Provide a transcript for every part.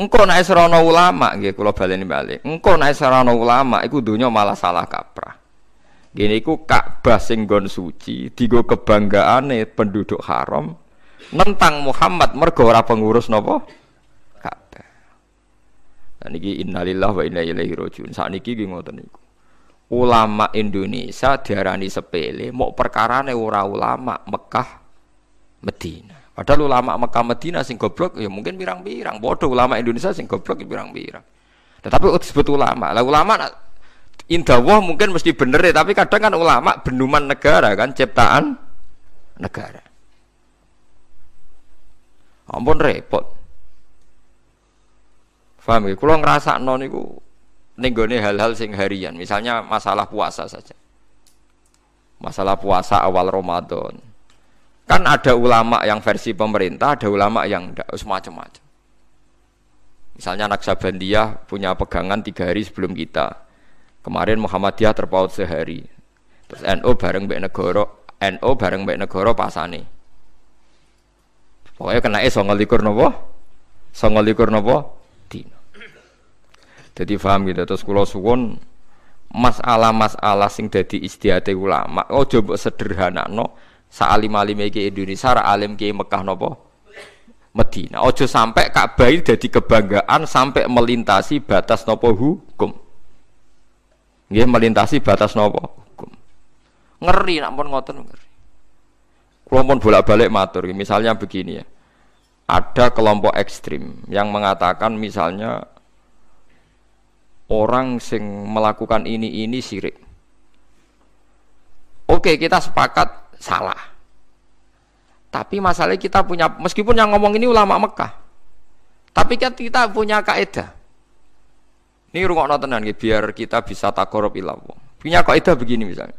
Engkau naik serono ulama, gitu. Kalau balik balik, engkau naik serono ulama, itu dunia malah salah kaprah. Gini ku Ka'bah sing gon suci, digo kebanggaane penduduk haram nentang Muhammad mergo ora pengurus napa? Ka'bah. Dan iki innalillah wa inna ilaihi rajiun. Sakniki ki ngoten niku. Ulama Indonesia diarani sepele, mau perkarane ora ulama Mekah Medina. Padahal ulama Mekah Medina sing goblok ya mungkin pirang-pirang. Bodoh ulama Indonesia sing goblok ya pirang-pirang. Tetapi disebut ulama. Lah ulama indah mungkin mesti bener ya, tapi kadang kan ulama benuman negara kan ciptaan negara. Ampun repot. Faham ya? Kalau ngerasa non itu nenggone hal-hal sing harian. Misalnya masalah puasa saja. Masalah puasa awal Ramadan Kan ada ulama yang versi pemerintah, ada ulama yang semacam-macam. Misalnya Naksabandiyah punya pegangan tiga hari sebelum kita. Kemarin Muhammadiyah terpaut sehari. Terus NO bareng Mbak Negoro, NO bareng Mbak Negoro pasane. Pokoknya kena eh songol likur nopo, songol likur nopo, dino. Jadi paham gitu. Terus kulo suwon masalah-masalah sing jadi istiadat ulama. Oh coba sederhana no Sa'alim alim e ke Indonesia, ra alim ke Mekah nopo Medina. Ojo sampai Ka'bah ini jadi kebanggaan sampai melintasi batas nopo hukum. Nggih melintasi batas nopo hukum. Ngeri nak pun ngoten ngeri. Kulo pun bolak-balik matur, misalnya begini ya. Ada kelompok ekstrim yang mengatakan misalnya orang sing melakukan ini ini sirik. Oke, kita sepakat salah. Tapi masalahnya kita punya, meskipun yang ngomong ini ulama Mekah, tapi kan kita punya kaidah. Ini rungok notenan, biar kita bisa takorob ilawah. Punya kaidah begini misalnya.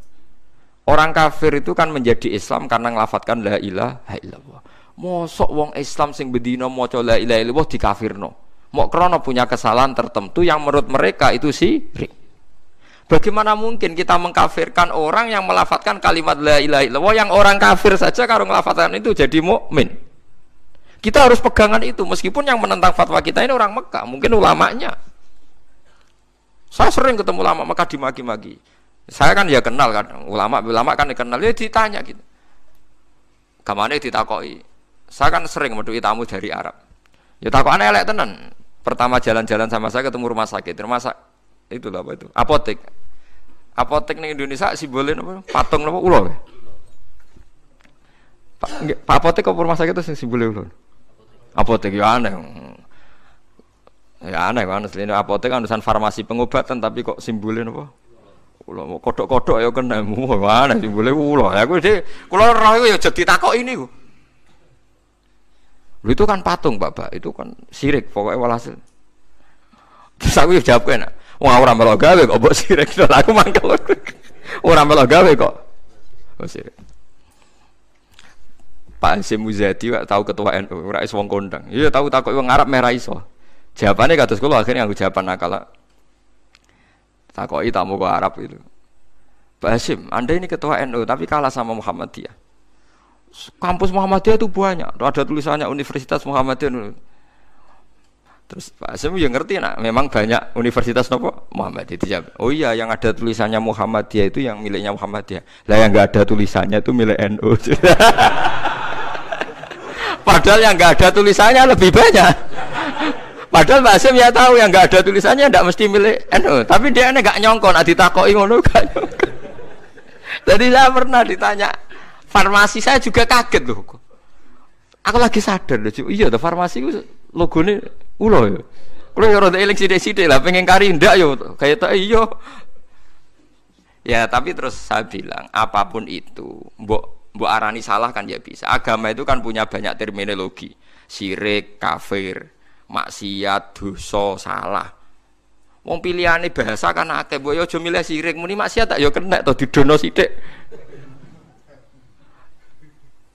Orang kafir itu kan menjadi Islam karena ngelafatkan la ilaha illallah. Mosok wong Islam sing bedino maca la ilaha illallah dikafirno. Mok krono punya kesalahan tertentu yang menurut mereka itu sih. Bagaimana mungkin kita mengkafirkan orang yang melafatkan kalimat la ilaha illallah yang orang kafir saja kalau melafatkan itu jadi mukmin. Kita harus pegangan itu meskipun yang menentang fatwa kita ini orang Mekah, mungkin ulamanya. Saya sering ketemu ulama Mekah dimaki-maki. Saya kan ya kenal kan ulama ulama kan dikenal ya ditanya gitu. Kamane ditakoi. Saya kan sering meduki tamu dari Arab. Ya takokane elek tenan. Pertama jalan-jalan sama saya ketemu rumah sakit, rumah sakit itu apa itu? Apotek apotek ning Indonesia simbolin apa? Patung apa ulo. Pak apotek apa rumah sakit itu sing simbole ulo. Apotek ya aneh. Ya aneh kan Selain apotek kan urusan farmasi pengobatan tapi kok simbolin apa? Ulo kodok-kodok ya kena wah aneh simbole ulo. Ya sih, kalau roh ya aja takok ini Lu Itu kan patung, Bapak. Itu kan sirik pokoknya walhasil. Terus aku ya jawab enak. Wah orang melok gawe kok mbok sirik to aku mangkel. Orang melok gawe kok. Mbok sirik. Pak Ansi Muzadi wak tahu ketua NU, ora wong kondang. Iya tahu takut wong Arab merah iso. Jawabane kados kula akhirnya nganggo jawaban nakal. Takoki tamu ke Arab itu. Pak Hasyim, Anda ini ketua NU tapi kalah sama Muhammadiyah. Kampus Muhammadiyah itu banyak. Ada tulisannya Universitas Muhammadiyah. Terus Pak Asim ya ngerti nak, memang banyak universitas nopo Muhammadiyah. Oh iya, yang ada tulisannya Muhammadiyah itu yang miliknya Muhammadiyah. Lah yang nggak ada tulisannya itu milik NU. Padahal yang nggak ada tulisannya lebih banyak. Padahal Pak Asim ya tahu yang nggak ada tulisannya tidak mesti milik NU, tapi dia nggak nyongkon, nah, ditakoi ngono gak Jadi saya pernah ditanya farmasi saya juga kaget loh. Aku lagi sadar loh, iya, farmasi logonya ulo yo kulo yo rada eling sithik-sithik lah pengen kari ndak yo kayak tak iya ya tapi terus saya bilang apapun itu bu bu arani salah kan ya bisa agama itu kan punya banyak terminologi sirik kafir maksiat dosa salah wong pilihane bahasa kan akeh mbok yo ya aja milih sirik muni maksiat tak yo ya kena to didono sithik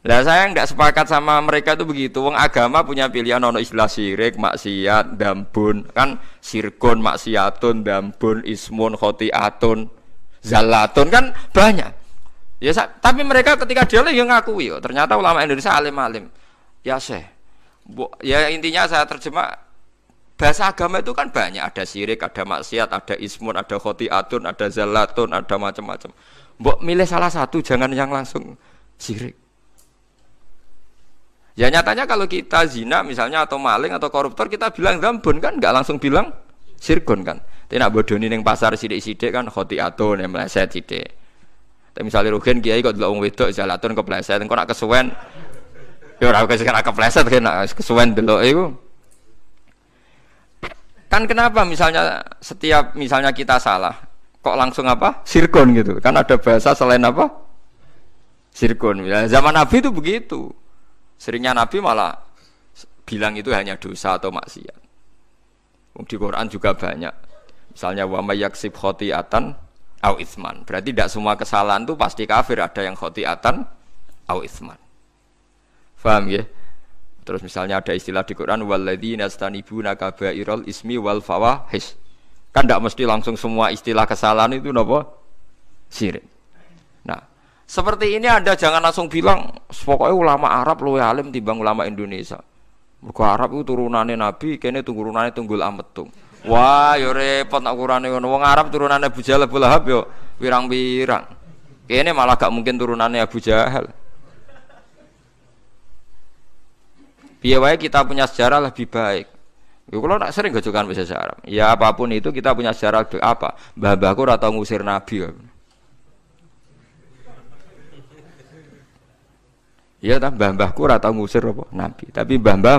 lah saya nggak sepakat sama mereka tuh begitu. Wong agama punya pilihan ono istilah syirik, maksiat, dambun, kan sirkun, maksiatun, dambun, ismun, khotiatun, zalatun kan banyak. Ya tapi mereka ketika dia yang ngakui, oh, ternyata ulama Indonesia alim-alim. Ya seh. Ya intinya saya terjemah bahasa agama itu kan banyak ada syirik, ada maksiat, ada ismun, ada khotiatun, ada zalatun, ada macam-macam. Mbok milih salah satu jangan yang langsung syirik. Ya nyatanya kalau kita zina misalnya atau maling atau koruptor kita bilang zambon kan nggak langsung bilang sirgon kan. Tapi nak bodoni neng pasar sidik-sidik kan khoti atun yang meleset sidik. Tapi misalnya rugen kiai kok delok wong wedok jalatun kepleset kok nak kesuwen ya ora kesuwen kepleset kena kesuwen dulu iku. Kan kenapa misalnya setiap misalnya kita salah kok langsung apa? Sirkon gitu. Kan ada bahasa selain apa? Sirkon. Ya, zaman Nabi itu begitu. Seringnya Nabi malah bilang itu hanya dosa atau maksiat. Di Quran juga banyak. Misalnya wa mayaksib khotiatan au isman. Berarti tidak semua kesalahan itu pasti kafir, ada yang khotiatan au isman. Faham ya? Terus misalnya ada istilah di Quran walladzina yastanibuna kabairal ismi wal fawahis. Kan tidak mesti langsung semua istilah kesalahan itu nopo sirik. Seperti ini Anda jangan langsung bilang pokoknya ulama Arab luwe alim timbang ulama Indonesia. Mergo Arab itu turunannya Nabi, kene turunannya Tunggul Ametung. Wah, yo repot nak kurane ngono. Wong Arab turunannya Abu Jahal Abu Lahab yo pirang-pirang. Kene malah gak mungkin turunannya Abu Jahal. Biar wae kita punya sejarah lebih baik. Ya kalau nak sering gojokan bahasa Arab. Ya apapun itu kita punya sejarah apa. Mbah-mbahku ora ngusir nabi. Iya tah mbah-mbahku ora ngusir apa nabi, tapi mbah mbah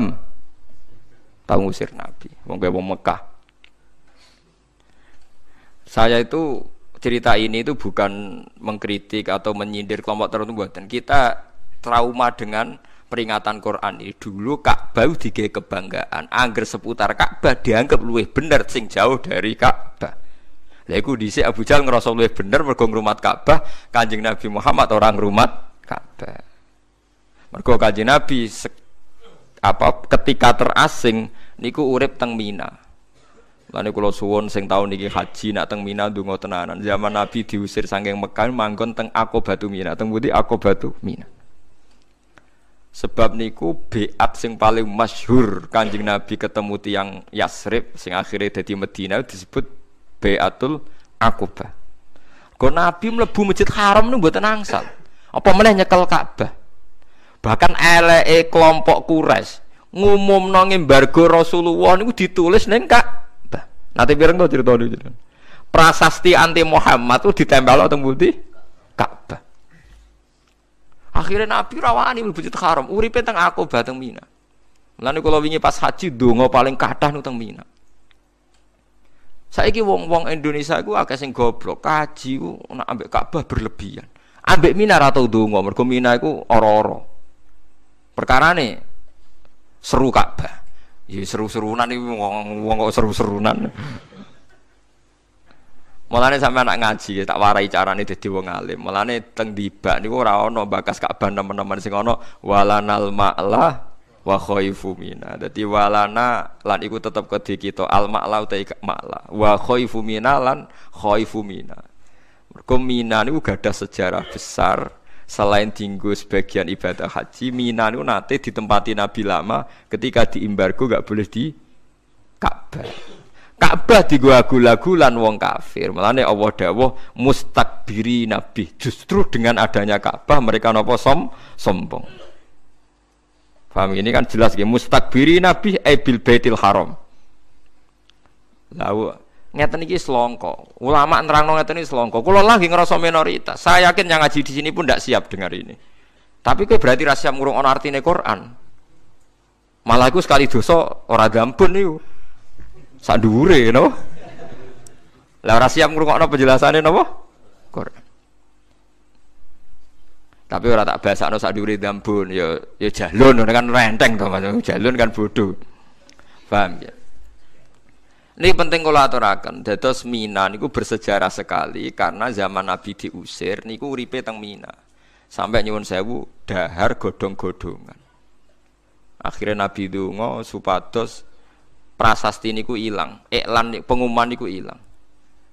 tau ngusir nabi. Wong kowe wong Mekah. Saya itu cerita ini itu bukan mengkritik atau menyindir kelompok tertentu buatan. Kita trauma dengan peringatan Quran ini dulu Ka'bah digawe kebanggaan. Angger seputar Ka'bah dianggap lebih benar, sing jauh dari Ka'bah. Lha iku dhisik Abu Jal ngerasa lebih benar mergo ngrumat Ka'bah, Kanjeng Nabi Muhammad orang ngrumat Ka'bah mergo kanjeng Nabi se, apa ketika terasing niku urip teng Mina Lani kulo suwon sing niki haji nak teng Mina dungo tenanan. Zaman Nabi diusir sanggeng Mekah manggon teng Ako Mina. Teng Budi Ako Mina. Sebab niku beat sing paling masyhur kanjeng Nabi ketemu tiang Yasrib sing akhirnya jadi Medina disebut beatul Akobah. Kau Nabi melebu masjid haram nu buat angsal. Apa meneh nyekel Ka'bah? bahkan elee kelompok kures ngumum nongin bargo Rasulullah itu ditulis neng kak nanti biar tuh cerita dulu prasasti anti Muhammad tuh ditempel atau budi Ka'bah akhirnya Nabi rawani berbujut haram uripe tentang aku bateng mina lalu kalau wingi pas haji nggak paling kadah nu teng mina ki wong-wong Indonesia gua akeh sing goblok kaji nak ambek Ka'bah berlebihan ambek mina atau dungo mergo mina iku ororo nih seru Ka'bah. Ya seru-serunan iki wong kok seru-serunan. nih sampe anak ngaji ya, tak warai carane dadi wong alim. nih teng dibak niku ora ana bakas Ka'bah teman-teman sing ana walanal ma'la wa khaifu mina. Dadi walana lan iku tetep kedhi kita al ma'la utai ma'la wa khaifu mina lan khaifu mina. Mergo mina niku gadah sejarah besar selain tinggu sebagian ibadah haji Mina itu nanti ditempati Nabi lama ketika di gak boleh di Ka'bah Ka'bah digua-gula-gulan wong kafir malah Allah dawuh mustakbiri nabi justru dengan adanya Ka'bah mereka nopo som sombong paham ini kan jelas gini mustakbiri nabi ebil baitil haram lalu ngeten iki selongko. Ulama nerangno ngeten iki selongko. Kulo lagi ngerasa minoritas. Saya yakin yang ngaji di sini pun tidak siap dengar ini. Tapi kowe berarti ra siap ngurung ana artine Quran. Malah iku sekali dosa ora gampun niku. Sak dhuwure no. Lah ora siap ngrungokno penjelasane napa? Quran. Tapi ora tak basakno sak dhuwure gampun ya ya jalun kan renteng to Mas. Jalun kan bodoh. Paham ya? Ini penting kalau aturakan. Dados Mina niku bersejarah sekali karena zaman Nabi diusir niku uripe teng Mina. Sampai nyuwun sewu dahar godong-godongan. Akhirnya Nabi Dungo supados prasasti niku ilang, iklan pengumuman niku hilang.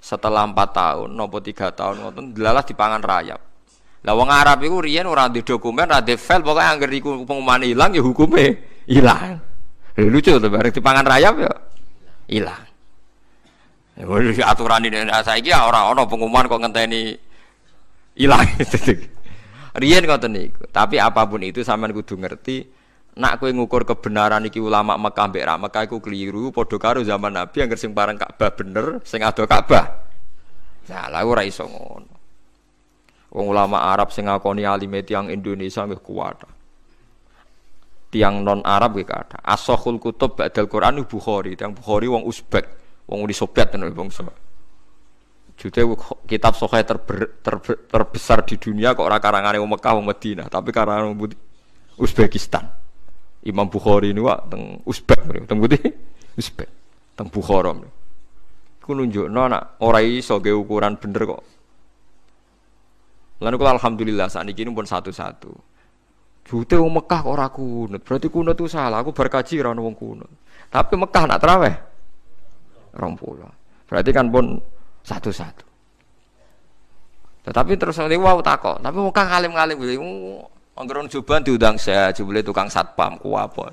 Setelah empat tahun nopo tiga tahun ngoten delalah pangan rayap. Lah wong Arab iku riyen ora di dokumen, ora di file, pokoke anggere iku pengumuman ilang ya hukume ilang. Lucu to bareng dipangan rayap ya ilang. Waduh, aturan ini saya saiki orang ya orang pengumuman kok ngenteni hilang. Rian kau niku. Tapi apapun itu sampean kudu ngerti nak kowe ngukur kebenaran iki ulama Mekah mbek ra Mekah iku keliru padha karo zaman Nabi yang sing bareng Ka'bah bener, sing ado Ka'bah. Salah nah, ora iso ngono. Wong ulama Arab sing ngakoni alime tiyang Indonesia nggih kuat. Tiang non Arab gak ada Asahul kutub ba'dal Quran Bukhari, tiang Bukhari wong Uzbek wong Uni Soviet tenan bangsa. Jute kitab sokai terber, terber, terbesar di dunia kok ora karangane wong Mekah wong Madinah, tapi karangane wong Uzbekistan. Imam Bukhari ini wak teng Uzbek, teng putih Uzbek, teng Bukhara. Iku nunjukno nak ora iso ge ukuran bener kok. Lan kula alhamdulillah ini pun satu-satu. Jute wong Mekah kok ora kunut. Berarti kunut itu salah, aku berkaji ra wong kunut. Tapi Mekah nak traweh rompulo. Berarti kan pun satu-satu. Tetapi terus nanti wow takok. Tapi mau kang alim alim gitu. Anggeron juban diundang saya, jubile tukang satpam ku apa.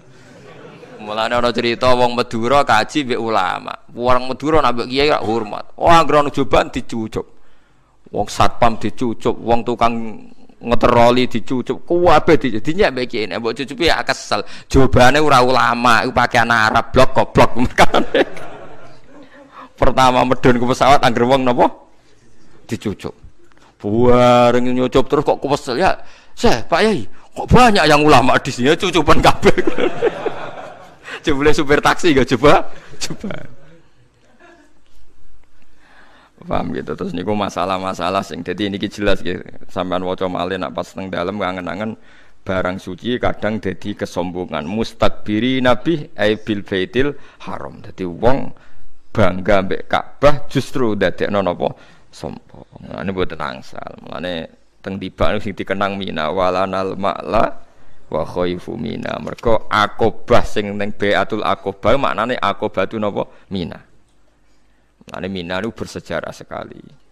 Mulane ana cerita wong meduro kaji mbek ulama. Wong Madura nabi kiai gak hormat. Oh anggeron juban dicucuk. Wong satpam dicucuk, wong tukang ngeteroli dicucuk kuwabe di dinyek mbek kiye mbok cucupi ya kesel Jubane ora ulama pakai pakaian Arab blok goblok pertama medun ke pesawat angger wong nopo dicucuk bareng nyucup terus kok kesel ya saya Pak Yai kok banyak yang ulama di sini cucupan kabeh coba supir taksi gak coba coba paham gitu terus niku masalah-masalah sing jadi ini jelas gitu sampean waca malih nak pas teng dalam kangen-kangen barang suci kadang jadi kesombongan mustakbiri nabi ay bil baitil haram jadi wong bangga mbek Ka'bah justru dadekno napa sombong. Mulane mboten angsal. Mulane teng tiba sing dikenang mina walanal ma'la wa khaifu mina. Mergo akobah sing ning Baitul Akobah maknane akobatu nopo mina. Mulane mina itu bersejarah sekali.